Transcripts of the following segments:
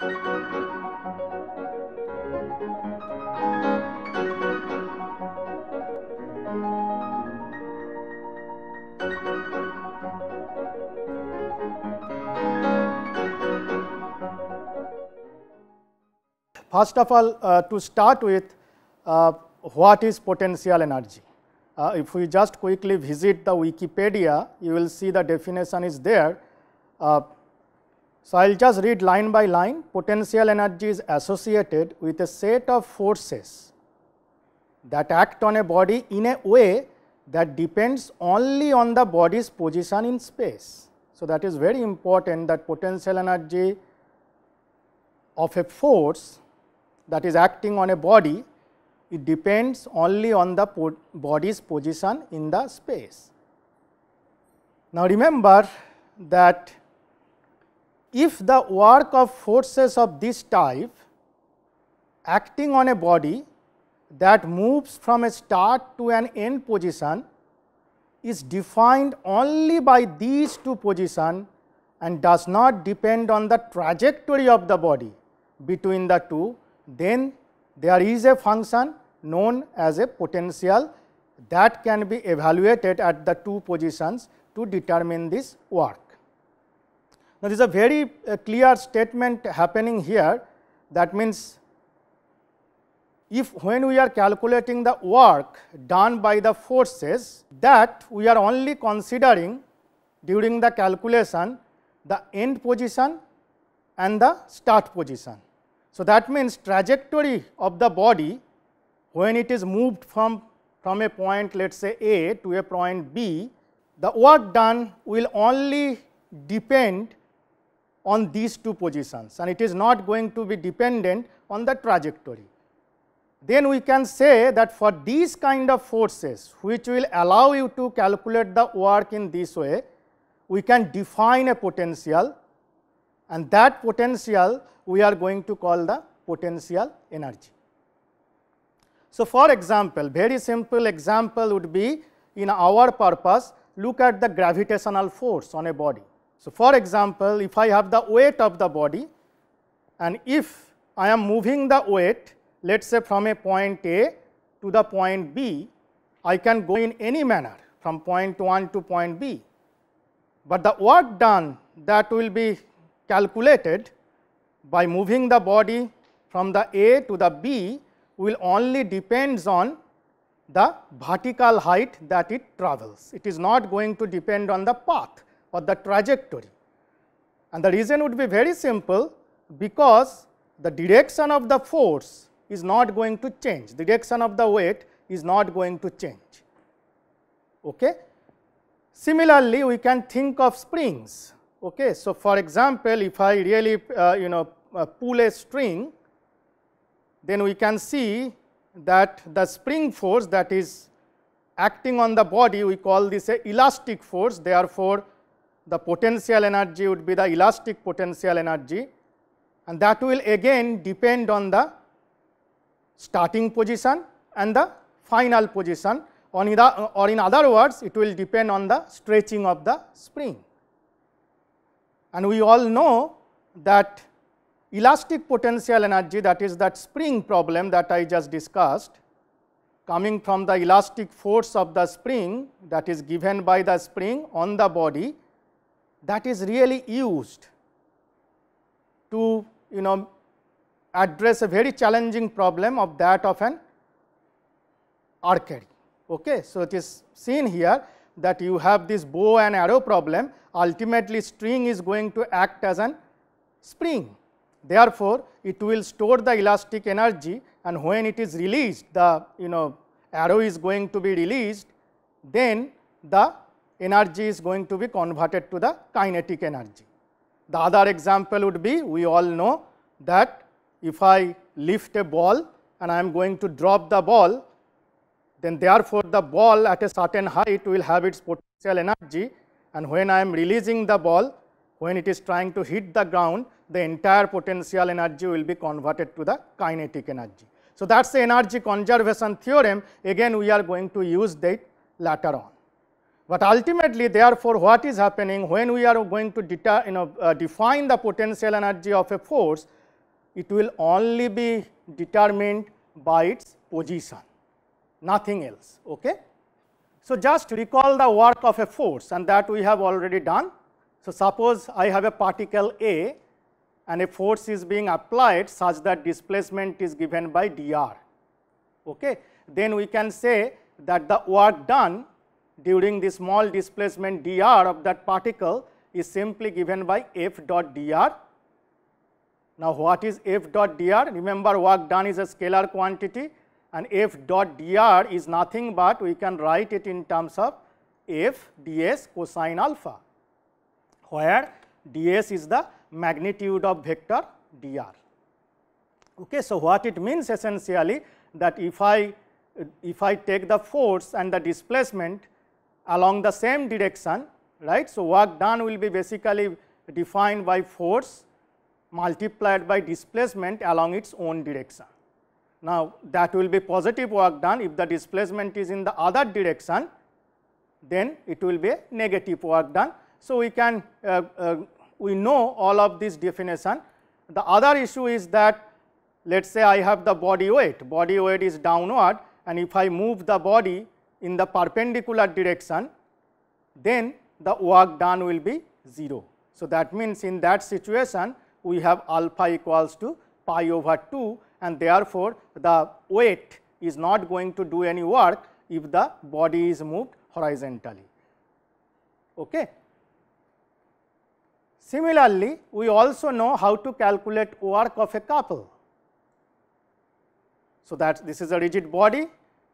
First of all, uh, to start with, uh, what is potential energy? Uh, if we just quickly visit the Wikipedia, you will see the definition is there. Uh, so, I will just read line by line potential energy is associated with a set of forces that act on a body in a way that depends only on the body's position in space. So, that is very important that potential energy of a force that is acting on a body it depends only on the body's position in the space. Now, remember that if the work of forces of this type acting on a body that moves from a start to an end position is defined only by these two positions and does not depend on the trajectory of the body between the two, then there is a function known as a potential that can be evaluated at the two positions to determine this work. Now, there is a very uh, clear statement happening here that means if when we are calculating the work done by the forces that we are only considering during the calculation the end position and the start position. So, that means trajectory of the body when it is moved from, from a point let us say A to a point B, the work done will only depend on these two positions and it is not going to be dependent on the trajectory. Then we can say that for these kind of forces which will allow you to calculate the work in this way, we can define a potential and that potential we are going to call the potential energy. So, for example, very simple example would be in our purpose look at the gravitational force on a body so, for example, if I have the weight of the body and if I am moving the weight let us say from a point A to the point B, I can go in any manner from point 1 to point B. But the work done that will be calculated by moving the body from the A to the B will only depends on the vertical height that it travels. It is not going to depend on the path or the trajectory. And the reason would be very simple because the direction of the force is not going to change, the direction of the weight is not going to change. Okay? Similarly, we can think of springs. Okay? So, for example, if I really uh, you know uh, pull a string, then we can see that the spring force that is acting on the body, we call this a elastic force. Therefore, the potential energy would be the elastic potential energy and that will again depend on the starting position and the final position on either or in other words it will depend on the stretching of the spring. And we all know that elastic potential energy that is that spring problem that I just discussed coming from the elastic force of the spring that is given by the spring on the body that is really used to you know address a very challenging problem of that of an archery. Okay. So, it is seen here that you have this bow and arrow problem ultimately string is going to act as an spring. Therefore, it will store the elastic energy and when it is released the you know arrow is going to be released then the energy is going to be converted to the kinetic energy. The other example would be we all know that if I lift a ball and I am going to drop the ball, then therefore the ball at a certain height will have its potential energy and when I am releasing the ball, when it is trying to hit the ground, the entire potential energy will be converted to the kinetic energy. So, that is the energy conservation theorem again we are going to use that later on. But ultimately, therefore, what is happening when we are going to deta, you know, uh, define the potential energy of a force, it will only be determined by its position, nothing else. Okay? So, just recall the work of a force and that we have already done. So, suppose I have a particle A and a force is being applied such that displacement is given by dr. Okay? Then we can say that the work done during the small displacement dr of that particle is simply given by f dot dr. Now, what is f dot dr? Remember work done is a scalar quantity and f dot dr is nothing but we can write it in terms of f ds cosine alpha, where ds is the magnitude of vector dr. Okay, so, what it means essentially that if I if I take the force and the displacement along the same direction right. So, work done will be basically defined by force multiplied by displacement along its own direction. Now, that will be positive work done if the displacement is in the other direction then it will be negative work done. So, we can uh, uh, we know all of this definition. The other issue is that let us say I have the body weight, body weight is downward and if I move the body in the perpendicular direction, then the work done will be 0. So, that means in that situation we have alpha equals to pi over 2 and therefore, the weight is not going to do any work if the body is moved horizontally. Okay. Similarly, we also know how to calculate work of a couple. So, that this is a rigid body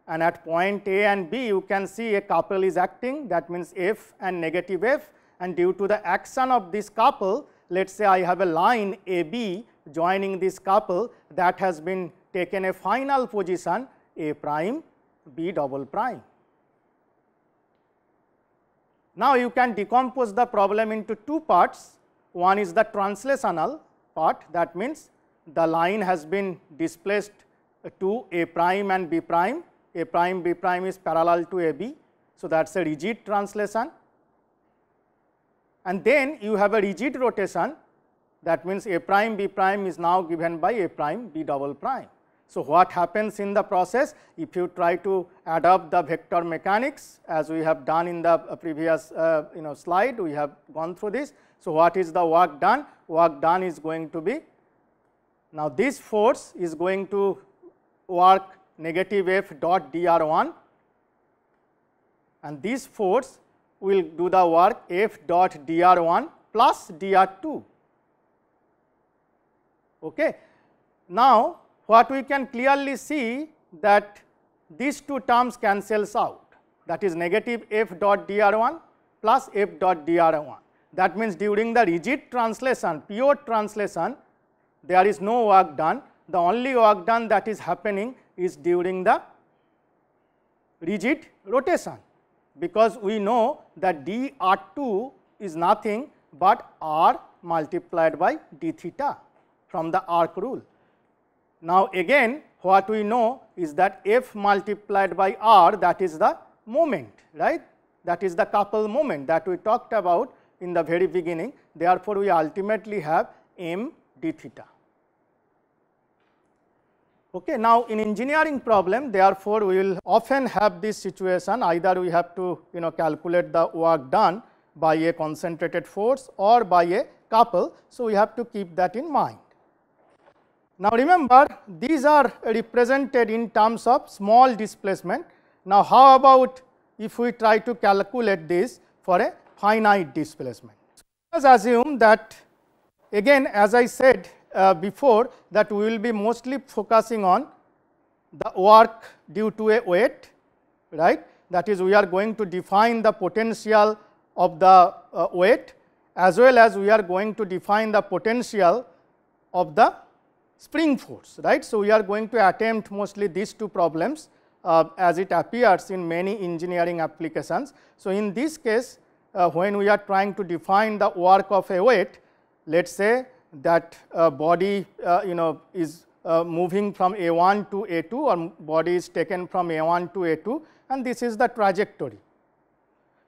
and at point A and B you can see a couple is acting that means F and negative F and due to the action of this couple let us say I have a line AB joining this couple that has been taken a final position A prime B double prime. Now you can decompose the problem into two parts one is the translational part that means the line has been displaced to A prime and B prime a prime B prime is parallel to AB. So, that is a rigid translation. And then you have a rigid rotation that means A prime B prime is now given by A prime B double prime. So, what happens in the process if you try to adopt the vector mechanics as we have done in the previous uh, you know slide we have gone through this. So, what is the work done? Work done is going to be now this force is going to work negative F dot dr one and this force will do the work F dot dr one plus dr 2 Okay. Now, what we can clearly see that these two terms cancels out that is negative F dot dr one plus F dot dr one That means during the rigid translation, pure translation, there is no work done. The only work done that is happening is during the rigid rotation because we know that d r2 is nothing but r multiplied by d theta from the arc rule. Now, again what we know is that f multiplied by r that is the moment right that is the couple moment that we talked about in the very beginning therefore, we ultimately have m d theta. Okay, now in engineering problem, therefore, we will often have this situation either we have to you know calculate the work done by a concentrated force or by a couple. So, we have to keep that in mind. Now, remember these are represented in terms of small displacement. Now, how about if we try to calculate this for a finite displacement? So, let us assume that again as I said uh, before that we will be mostly focusing on the work due to a weight, right. That is we are going to define the potential of the uh, weight as well as we are going to define the potential of the spring force, right. So, we are going to attempt mostly these two problems uh, as it appears in many engineering applications. So, in this case, uh, when we are trying to define the work of a weight, let us say that uh, body uh, you know is uh, moving from A1 to A2 or body is taken from A1 to A2 and this is the trajectory.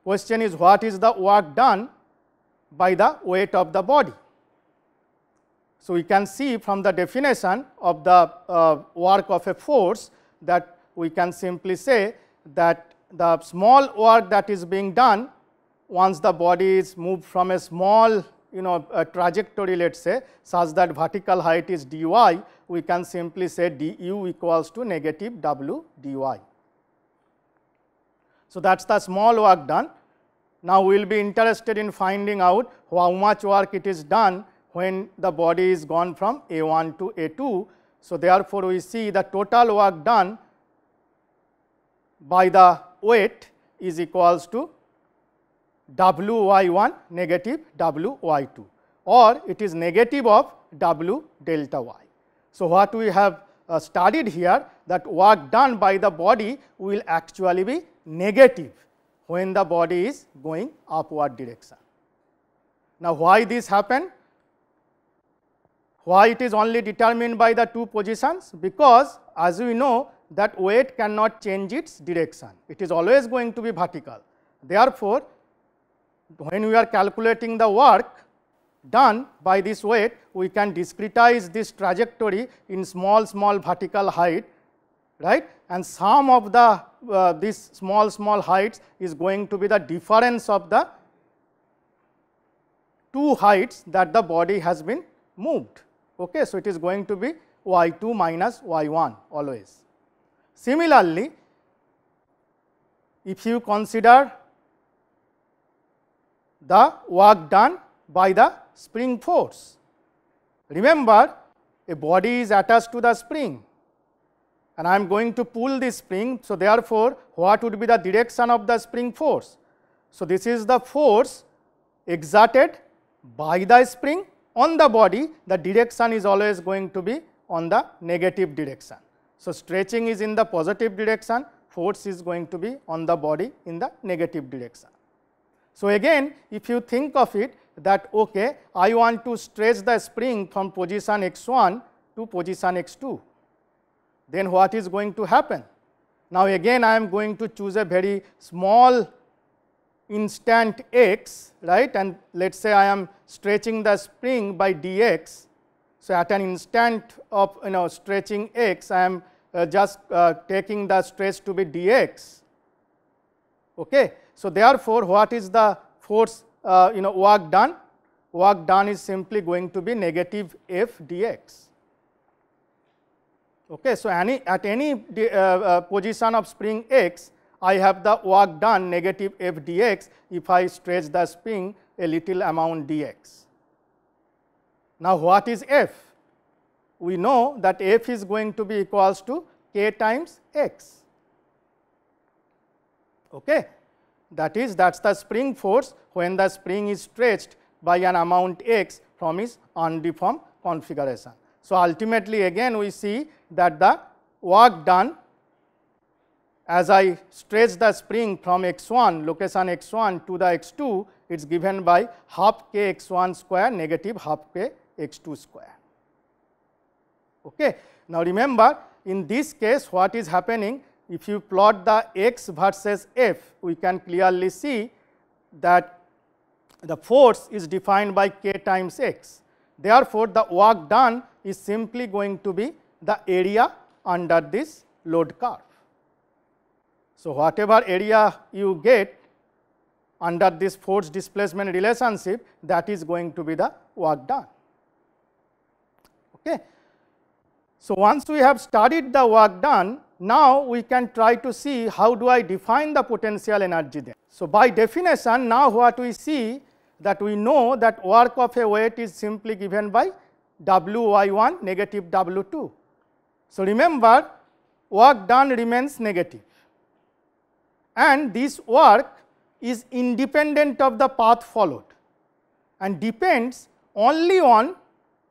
Question is what is the work done by the weight of the body. So, we can see from the definition of the uh, work of a force that we can simply say that the small work that is being done once the body is moved from a small you know a trajectory let us say such that vertical height is dy we can simply say du equals to negative w dy. So, that is the small work done. Now, we will be interested in finding out how much work it is done when the body is gone from A 1 to A 2. So, therefore, we see the total work done by the weight is equals to Wy1 negative Wy2 or it is negative of W delta Y. So, what we have uh, studied here that work done by the body will actually be negative when the body is going upward direction. Now, why this happen? Why it is only determined by the two positions? Because as we know that weight cannot change its direction. It is always going to be vertical. Therefore, when we are calculating the work done by this weight, we can discretize this trajectory in small, small vertical height, right? And sum of the uh, these small, small heights is going to be the difference of the two heights that the body has been moved. Okay? So, it is going to be y 2 minus y 1 always. Similarly, if you consider the work done by the spring force. Remember, a body is attached to the spring and I am going to pull this spring. So, therefore, what would be the direction of the spring force? So, this is the force exerted by the spring on the body, the direction is always going to be on the negative direction. So, stretching is in the positive direction, force is going to be on the body in the negative direction. So, again if you think of it that okay I want to stretch the spring from position x1 to position x2 then what is going to happen? Now again I am going to choose a very small instant x right and let us say I am stretching the spring by dx. So, at an instant of you know stretching x I am uh, just uh, taking the stretch to be dx. Okay. So, therefore, what is the force uh, you know work done? Work done is simply going to be negative f dx. Okay, so, any, at any uh, uh, position of spring x, I have the work done negative f dx if I stretch the spring a little amount dx. Now, what is f? We know that f is going to be equals to k times x. Okay. That is, that's the spring force when the spring is stretched by an amount x from its undeformed configuration. So, ultimately again we see that the work done as I stretch the spring from x1 location x1 to the x2 it is given by half k x1 square negative half k x2 square. Okay. Now, remember in this case what is happening if you plot the x versus f, we can clearly see that the force is defined by k times x. Therefore, the work done is simply going to be the area under this load curve. So, whatever area you get under this force displacement relationship that is going to be the work done. Okay. So, once we have studied the work done now we can try to see how do I define the potential energy there. So by definition now what we see that we know that work of a weight is simply given by Wy1 negative W2. So remember work done remains negative and this work is independent of the path followed and depends only on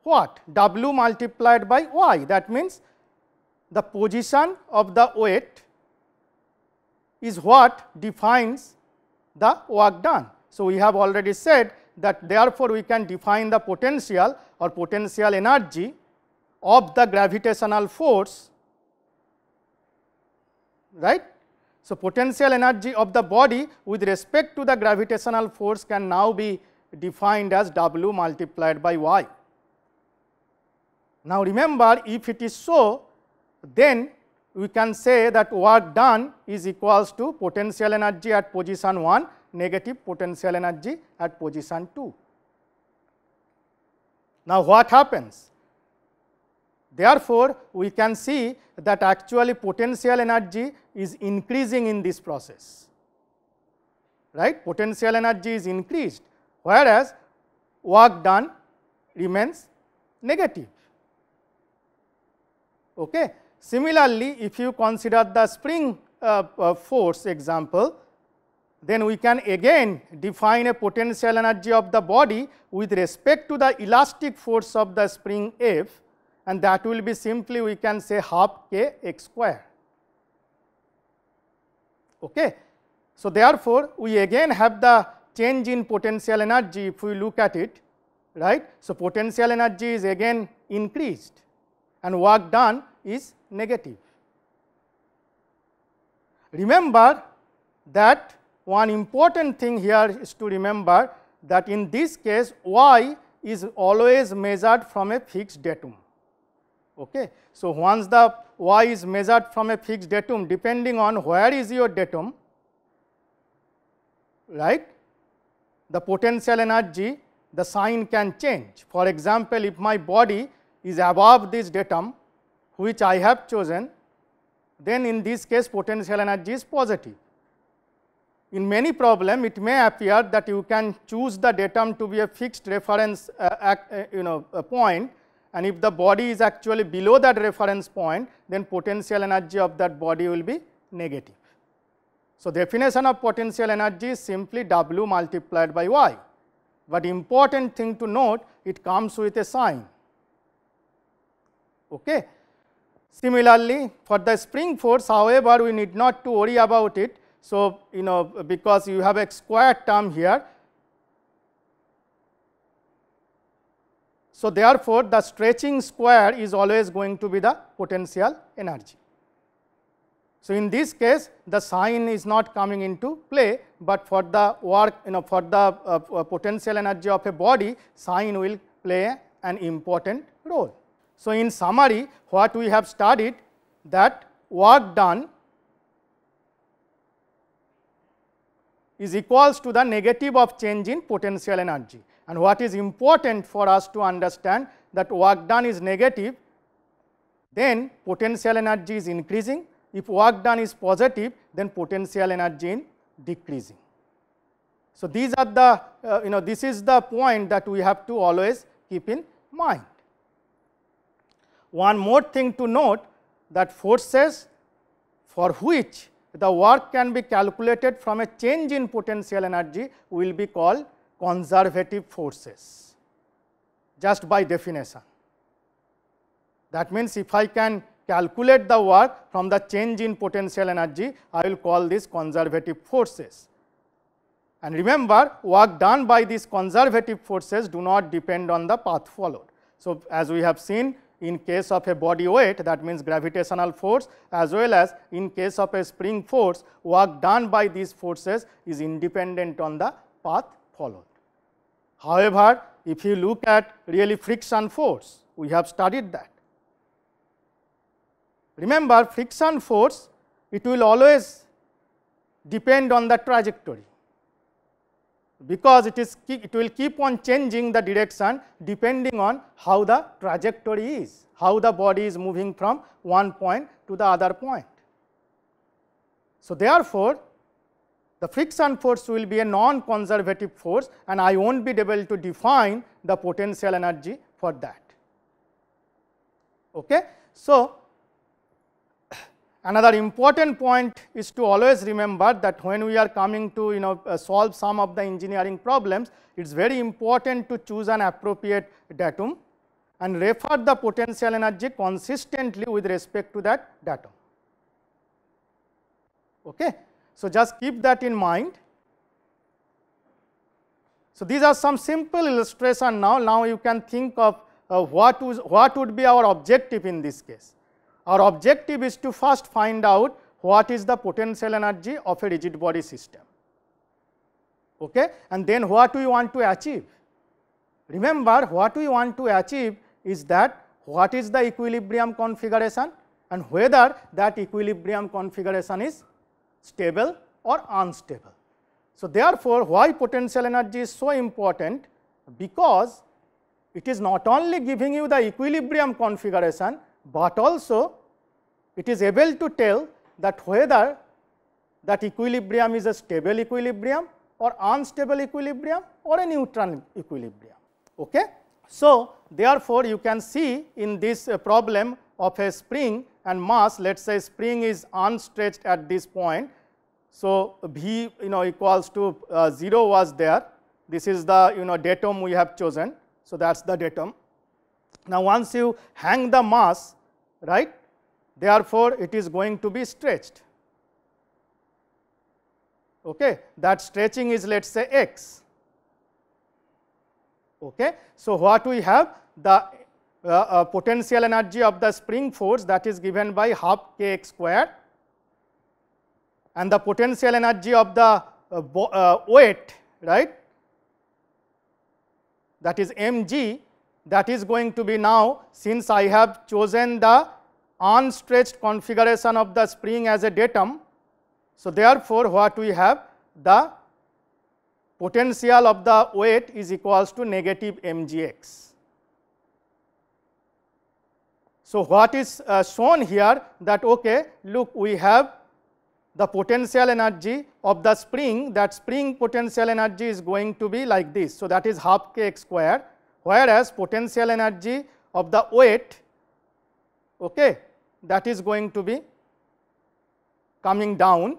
what W multiplied by Y that means the position of the weight is what defines the work done. So, we have already said that therefore, we can define the potential or potential energy of the gravitational force right. So, potential energy of the body with respect to the gravitational force can now be defined as W multiplied by Y. Now, remember if it is so then we can say that work done is equals to potential energy at position 1 negative potential energy at position 2. Now, what happens? Therefore, we can see that actually potential energy is increasing in this process, right? Potential energy is increased, whereas work done remains negative. Okay? Similarly, if you consider the spring uh, uh, force example, then we can again define a potential energy of the body with respect to the elastic force of the spring F and that will be simply we can say half k x square. Okay. So, therefore, we again have the change in potential energy if we look at it right. So, potential energy is again increased and work done is negative. Remember that one important thing here is to remember that in this case y is always measured from a fixed datum. Okay. So, once the y is measured from a fixed datum depending on where is your datum right the potential energy the sign can change. For example, if my body is above this datum which I have chosen, then in this case potential energy is positive. In many problem, it may appear that you can choose the datum to be a fixed reference uh, act, uh, you know point and if the body is actually below that reference point, then potential energy of that body will be negative. So, definition of potential energy is simply W multiplied by Y, but important thing to note it comes with a sign. Okay. Similarly, for the spring force however, we need not to worry about it. So, you know because you have a square term here. So, therefore, the stretching square is always going to be the potential energy. So, in this case the sign is not coming into play, but for the work you know for the uh, uh potential energy of a body sign will play an important role. So, in summary what we have studied that work done is equals to the negative of change in potential energy and what is important for us to understand that work done is negative then potential energy is increasing if work done is positive then potential energy is decreasing. So, these are the uh, you know this is the point that we have to always keep in mind. One more thing to note that forces for which the work can be calculated from a change in potential energy will be called conservative forces just by definition. That means, if I can calculate the work from the change in potential energy, I will call this conservative forces. And remember work done by these conservative forces do not depend on the path followed. So, as we have seen in case of a body weight that means gravitational force as well as in case of a spring force work done by these forces is independent on the path followed. However, if you look at really friction force, we have studied that. Remember friction force, it will always depend on the trajectory because it is it will keep on changing the direction depending on how the trajectory is, how the body is moving from one point to the other point. So, therefore, the friction force will be a non-conservative force and I will not be able to define the potential energy for that. Okay? So, Another important point is to always remember that when we are coming to you know uh, solve some of the engineering problems, it is very important to choose an appropriate datum and refer the potential energy consistently with respect to that datum. Okay. So, just keep that in mind. So, these are some simple illustration now. Now, you can think of uh, what, was, what would be our objective in this case. Our objective is to first find out what is the potential energy of a rigid body system. Okay? And then what we want to achieve? Remember, what we want to achieve is that what is the equilibrium configuration and whether that equilibrium configuration is stable or unstable. So, therefore, why potential energy is so important? Because it is not only giving you the equilibrium configuration, but also it is able to tell that whether that equilibrium is a stable equilibrium or unstable equilibrium or a neutral equilibrium. Okay? So, therefore, you can see in this uh, problem of a spring and mass let us say spring is unstretched at this point. So, V you know equals to uh, 0 was there this is the you know datum we have chosen. So, that is the datum now, once you hang the mass right therefore, it is going to be stretched okay that stretching is let us say x okay so what we have the uh, uh, potential energy of the spring force that is given by half k x square and the potential energy of the uh, uh weight right that is mg that is going to be now since I have chosen the unstretched configuration of the spring as a datum. So, therefore, what we have the potential of the weight is equals to negative mgx. So, what is uh, shown here that okay look we have the potential energy of the spring that spring potential energy is going to be like this. So, that is half kx square whereas potential energy of the weight okay, that is going to be coming down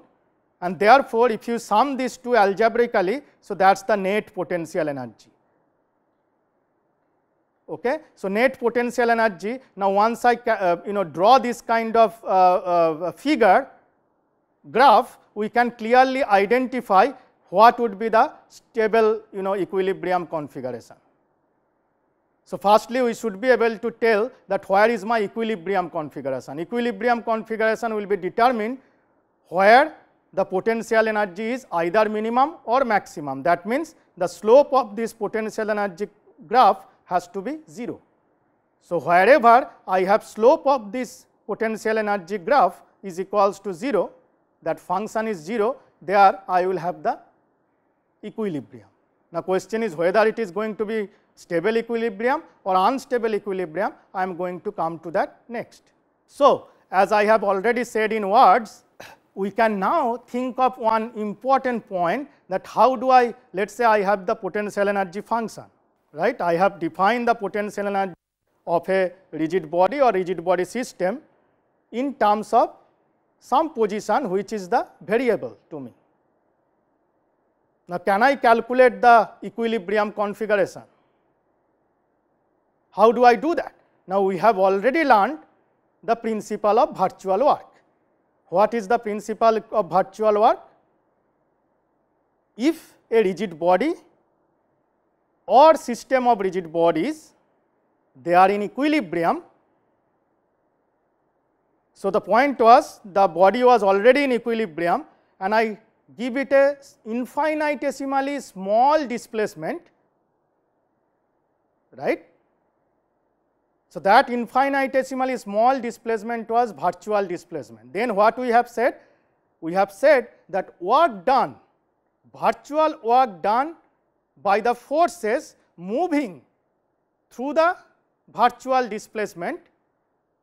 and therefore, if you sum these two algebraically, so that is the net potential energy. Okay. So, net potential energy now once I uh, you know draw this kind of uh, uh, figure graph, we can clearly identify what would be the stable you know equilibrium configuration. So, firstly we should be able to tell that where is my equilibrium configuration. Equilibrium configuration will be determined where the potential energy is either minimum or maximum. That means, the slope of this potential energy graph has to be 0. So, wherever I have slope of this potential energy graph is equals to 0, that function is 0, there I will have the equilibrium. The question is whether it is going to be stable equilibrium or unstable equilibrium, I am going to come to that next. So, as I have already said in words, we can now think of one important point that how do I, let us say I have the potential energy function, right. I have defined the potential energy of a rigid body or rigid body system in terms of some position which is the variable to me. Now, can I calculate the equilibrium configuration? How do I do that? Now, we have already learned the principle of virtual work. What is the principle of virtual work? If a rigid body or system of rigid bodies, they are in equilibrium. So, the point was the body was already in equilibrium and I give it a infinitesimally small displacement, right. So, that infinitesimally small displacement was virtual displacement. Then what we have said? We have said that work done, virtual work done by the forces moving through the virtual displacement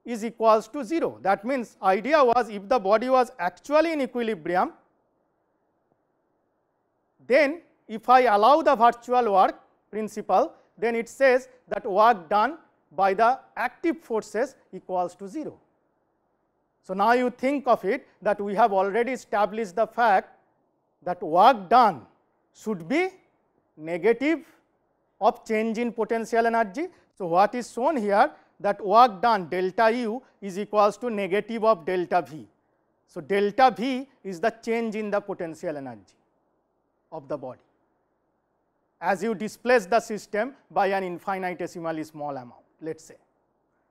is equals to 0. That means, idea was if the body was actually in equilibrium, then if I allow the virtual work principle, then it says that work done by the active forces equals to 0. So, now you think of it that we have already established the fact that work done should be negative of change in potential energy. So, what is shown here that work done delta u is equals to negative of delta v. So, delta v is the change in the potential energy of the body as you displace the system by an infinitesimally small amount let us say.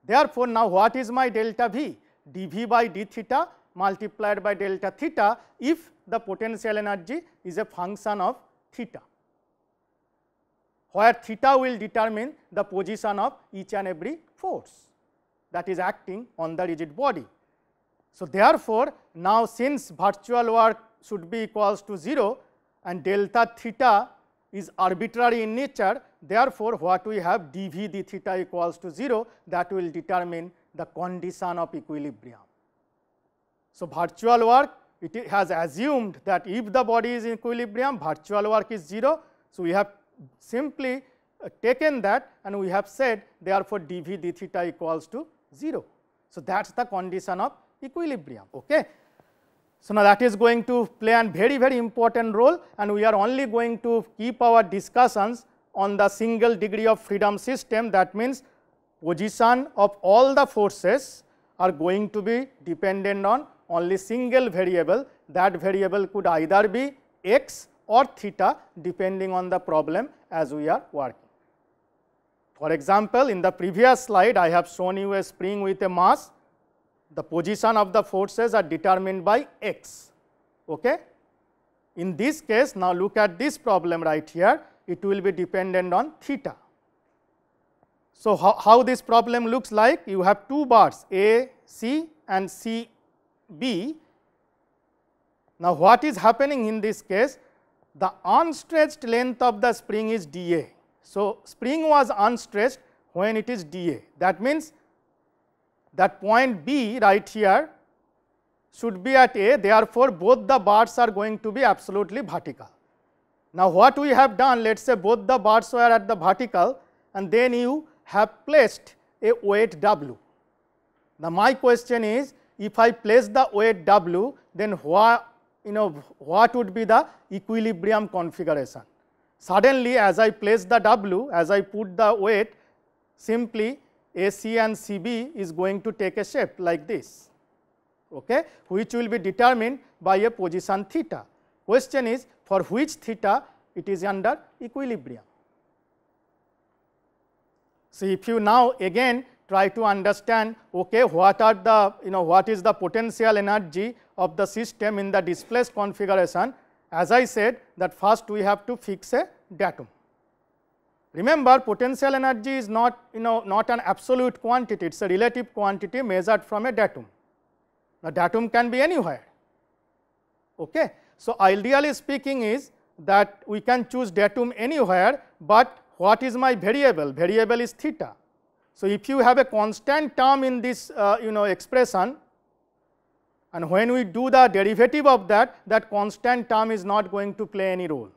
Therefore, now what is my delta V? dV by d theta multiplied by delta theta if the potential energy is a function of theta where theta will determine the position of each and every force that is acting on the rigid body. So, therefore, now since virtual work should be equals to 0 and delta theta is arbitrary in nature. Therefore, what we have dV d theta equals to 0 that will determine the condition of equilibrium. So, virtual work it has assumed that if the body is in equilibrium virtual work is 0. So, we have simply uh, taken that and we have said therefore, dV d theta equals to 0. So, that is the condition of equilibrium. Okay. So, now that is going to play a very very important role and we are only going to keep our discussions on the single degree of freedom system that means position of all the forces are going to be dependent on only single variable that variable could either be x or theta depending on the problem as we are working. For example, in the previous slide I have shown you a spring with a mass the position of the forces are determined by x. Okay? In this case, now look at this problem right here, it will be dependent on theta. So, how, how this problem looks like? You have two bars A, C and C, B. Now, what is happening in this case? The unstretched length of the spring is dA. So, spring was unstretched when it is dA. That means, that point B right here should be at A therefore, both the bars are going to be absolutely vertical. Now, what we have done let us say both the bars were at the vertical and then you have placed a weight W. Now, my question is if I place the weight W then what you know what would be the equilibrium configuration. Suddenly as I place the W as I put the weight simply AC and CB is going to take a shape like this, okay, which will be determined by a position theta. Question is for which theta it is under equilibrium. So, if you now again try to understand okay, what are the you know what is the potential energy of the system in the displaced configuration, as I said that first we have to fix a datum. Remember potential energy is not you know not an absolute quantity, it is a relative quantity measured from a datum. Now, datum can be anywhere. Okay. So, ideally speaking is that we can choose datum anywhere, but what is my variable? Variable is theta. So, if you have a constant term in this uh, you know expression and when we do the derivative of that, that constant term is not going to play any role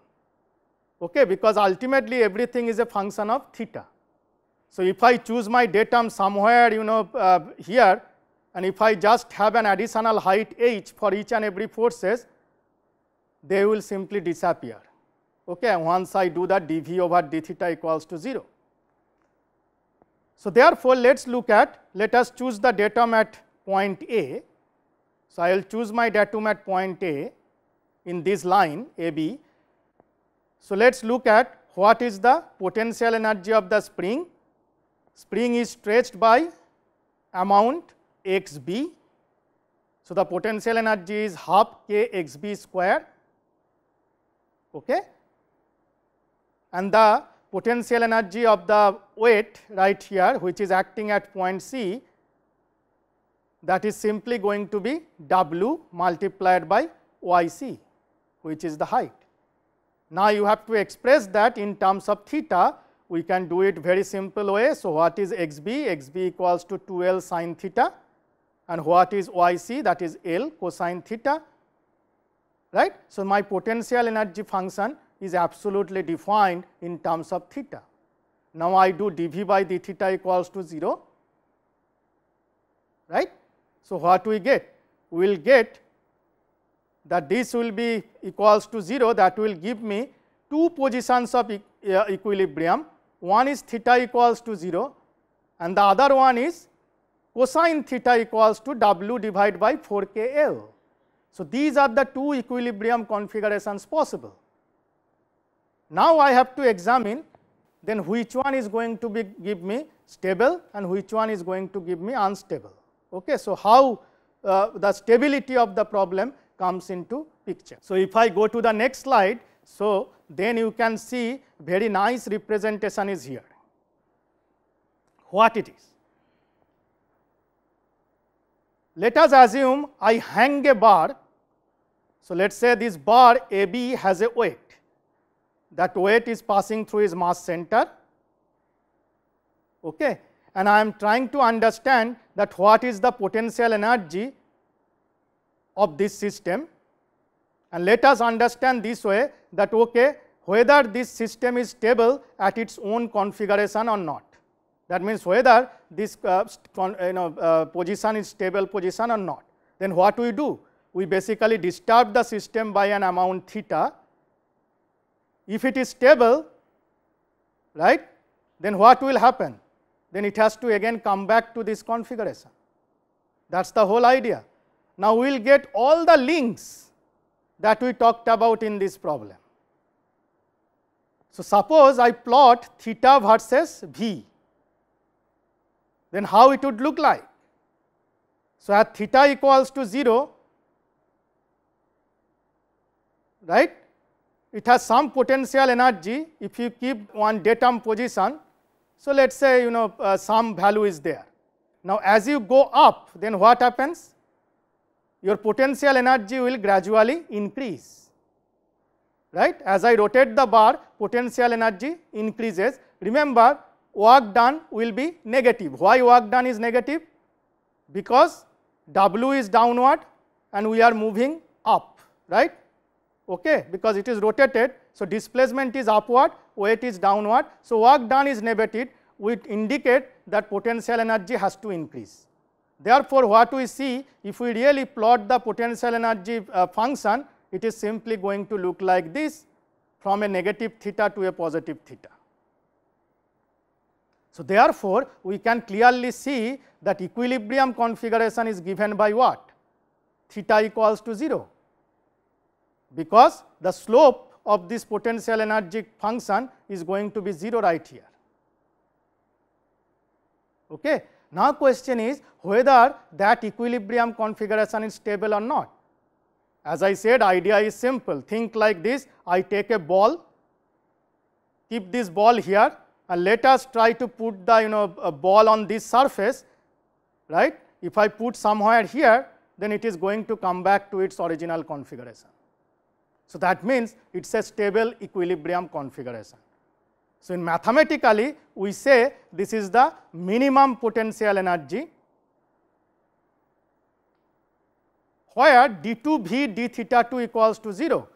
okay, because ultimately everything is a function of theta. So, if I choose my datum somewhere you know uh, here and if I just have an additional height h for each and every forces, they will simply disappear. Okay, once I do that dv over d theta equals to 0. So, therefore, let us look at let us choose the datum at point A. So, I will choose my datum at point A in this line AB so, let us look at what is the potential energy of the spring. Spring is stretched by amount x b. So, the potential energy is half k x b square okay. and the potential energy of the weight right here which is acting at point C that is simply going to be W multiplied by y c which is the height. Now, you have to express that in terms of theta, we can do it very simple way. So, what is x b? x b equals to 2 L sin theta and what is y c? That is L cosine theta, right. So, my potential energy function is absolutely defined in terms of theta. Now, I do d v by d theta equals to 0, right. So, what we get? We will get that this will be equals to 0 that will give me two positions of e uh, equilibrium. One is theta equals to 0 and the other one is cosine theta equals to w divided by 4 k l. So, these are the two equilibrium configurations possible. Now, I have to examine then which one is going to be give me stable and which one is going to give me unstable. Okay. So, how uh, the stability of the problem comes into picture. So, if I go to the next slide, so then you can see very nice representation is here. What it is? Let us assume I hang a bar. So, let us say this bar AB has a weight. That weight is passing through its mass center. Okay. And I am trying to understand that what is the potential energy of this system and let us understand this way that okay whether this system is stable at its own configuration or not. That means, whether this uh, you know, uh, position is stable position or not. Then what we do? We basically disturb the system by an amount theta. If it is stable, right, then what will happen? Then it has to again come back to this configuration. That is the whole idea. Now, we will get all the links that we talked about in this problem. So, suppose I plot theta versus v, then how it would look like? So, at theta equals to 0, right, it has some potential energy if you keep one datum position. So, let us say you know uh, some value is there. Now, as you go up then what happens? your potential energy will gradually increase, right. As I rotate the bar, potential energy increases. Remember, work done will be negative. Why work done is negative? Because W is downward and we are moving up, right, okay, because it is rotated. So, displacement is upward, weight is downward. So, work done is negative, which indicate that potential energy has to increase. Therefore, what we see if we really plot the potential energy uh, function it is simply going to look like this from a negative theta to a positive theta. So, therefore, we can clearly see that equilibrium configuration is given by what? Theta equals to 0 because the slope of this potential energy function is going to be 0 right here. Okay. Now, question is whether that equilibrium configuration is stable or not. As I said idea is simple think like this I take a ball keep this ball here and let us try to put the you know ball on this surface right. If I put somewhere here then it is going to come back to its original configuration. So, that means it is a stable equilibrium configuration. So, in mathematically we say this is the minimum potential energy where d2 v d theta 2 equals to 0.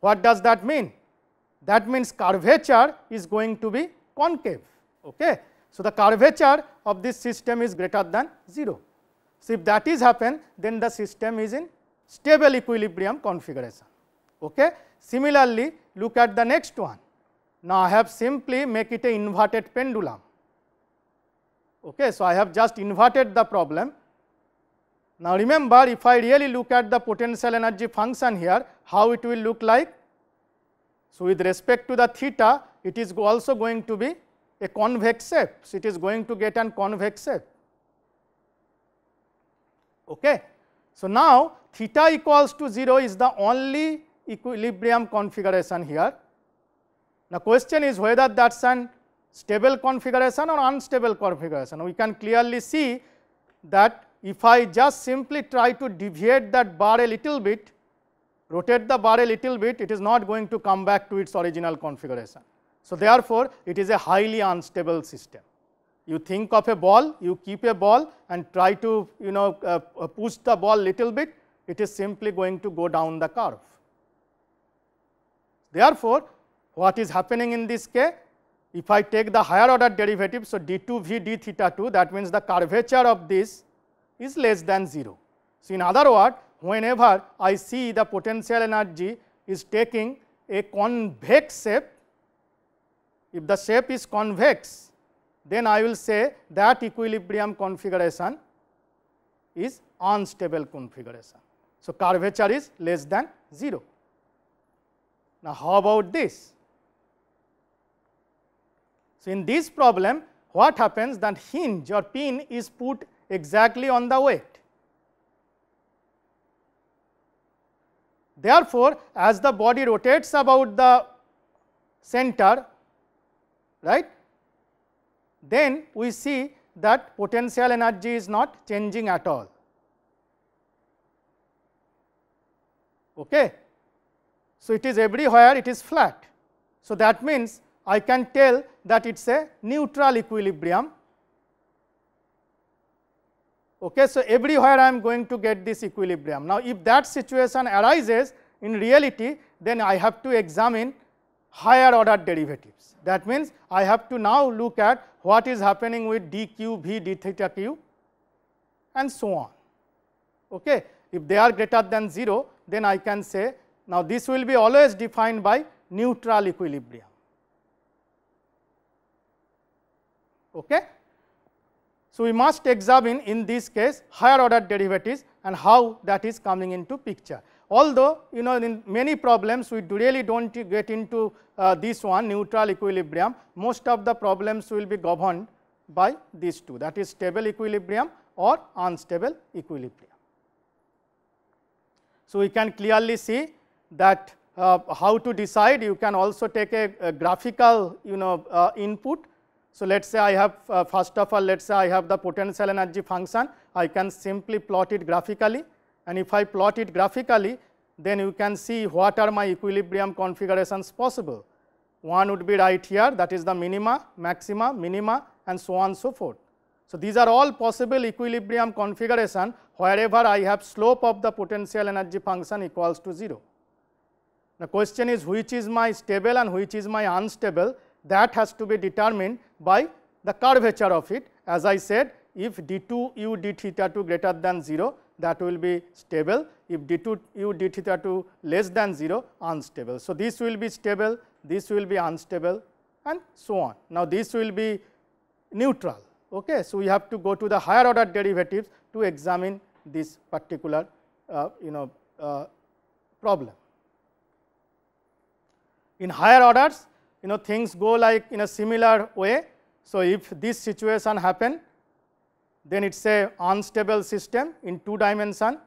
What does that mean? That means curvature is going to be concave. Okay? So, the curvature of this system is greater than 0. So, if that is happen then the system is in stable equilibrium configuration. Okay? Similarly, look at the next one. Now, I have simply make it a inverted pendulum. Okay, so, I have just inverted the problem. Now, remember if I really look at the potential energy function here, how it will look like? So, with respect to the theta, it is also going to be a convex shape. So, it is going to get an convex shape. Okay. So, now theta equals to 0 is the only equilibrium configuration here. Now, question is whether that is an stable configuration or unstable configuration. We can clearly see that if I just simply try to deviate that bar a little bit, rotate the bar a little bit, it is not going to come back to its original configuration. So, therefore, it is a highly unstable system. You think of a ball, you keep a ball and try to you know uh, uh push the ball little bit, it is simply going to go down the curve. Therefore, what is happening in this k? If I take the higher order derivative, so d2 v d theta 2 that means the curvature of this is less than 0. So, in other words, whenever I see the potential energy is taking a convex shape, if the shape is convex, then I will say that equilibrium configuration is unstable configuration. So, curvature is less than 0. Now, how about this? So, in this problem what happens that hinge or pin is put exactly on the weight. Therefore, as the body rotates about the center right then we see that potential energy is not changing at all. Okay. So, it is everywhere it is flat. So, that means I can tell that it is a neutral equilibrium. Okay, so, everywhere I am going to get this equilibrium. Now, if that situation arises in reality, then I have to examine higher order derivatives. That means, I have to now look at what is happening with dq, theta q and so on. Okay. If they are greater than 0, then I can say now this will be always defined by neutral equilibrium. Okay? So, we must examine in this case higher order derivatives and how that is coming into picture. Although, you know in many problems we really do not get into uh, this one neutral equilibrium, most of the problems will be governed by these two that is stable equilibrium or unstable equilibrium. So, we can clearly see that uh, how to decide you can also take a, a graphical you know uh, input so let us say I have uh, first of all let us say I have the potential energy function I can simply plot it graphically and if I plot it graphically then you can see what are my equilibrium configurations possible. One would be right here that is the minima, maxima, minima and so on so forth. So these are all possible equilibrium configuration wherever I have slope of the potential energy function equals to 0. The question is which is my stable and which is my unstable that has to be determined by the curvature of it. As I said, if d2 u d theta 2 greater than 0, that will be stable. If d2 u d theta 2 less than 0, unstable. So, this will be stable, this will be unstable and so on. Now, this will be neutral. Okay. So, we have to go to the higher order derivatives to examine this particular uh, you know uh, problem. In higher orders you know things go like in a similar way so, if this situation happen then it is a unstable system in two dimension.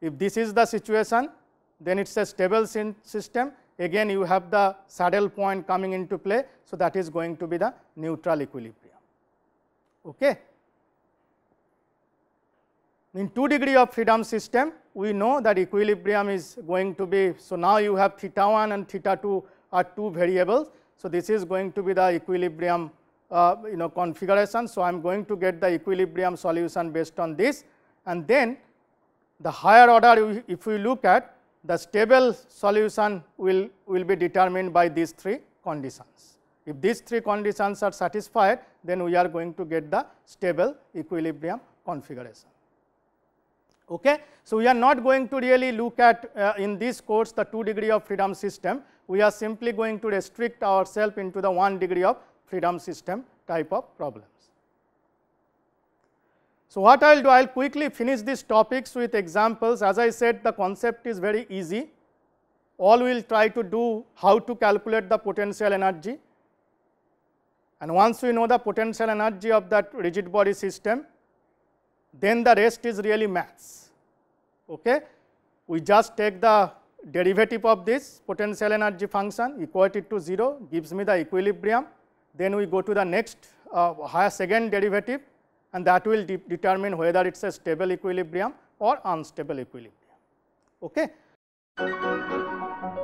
If this is the situation then it is a stable system again you have the saddle point coming into play. So, that is going to be the neutral equilibrium. Okay. In 2 degree of freedom system we know that equilibrium is going to be. So, now you have theta 1 and theta 2 are two variables. So, this is going to be the equilibrium uh, you know configuration. So, I am going to get the equilibrium solution based on this and then the higher order if we look at the stable solution will, will be determined by these three conditions. If these three conditions are satisfied then we are going to get the stable equilibrium configuration. Okay. So, we are not going to really look at uh, in this course the 2 degree of freedom system, we are simply going to restrict ourselves into the 1 degree of freedom system type of problems. So, what I will do, I will quickly finish these topics with examples. As I said, the concept is very easy. All we will try to do how to calculate the potential energy. And once we know the potential energy of that rigid body system, then the rest is really maths. Okay? We just take the derivative of this potential energy function, equate it to 0, gives me the equilibrium then we go to the next uh, higher second derivative and that will de determine whether it is a stable equilibrium or unstable equilibrium. Okay.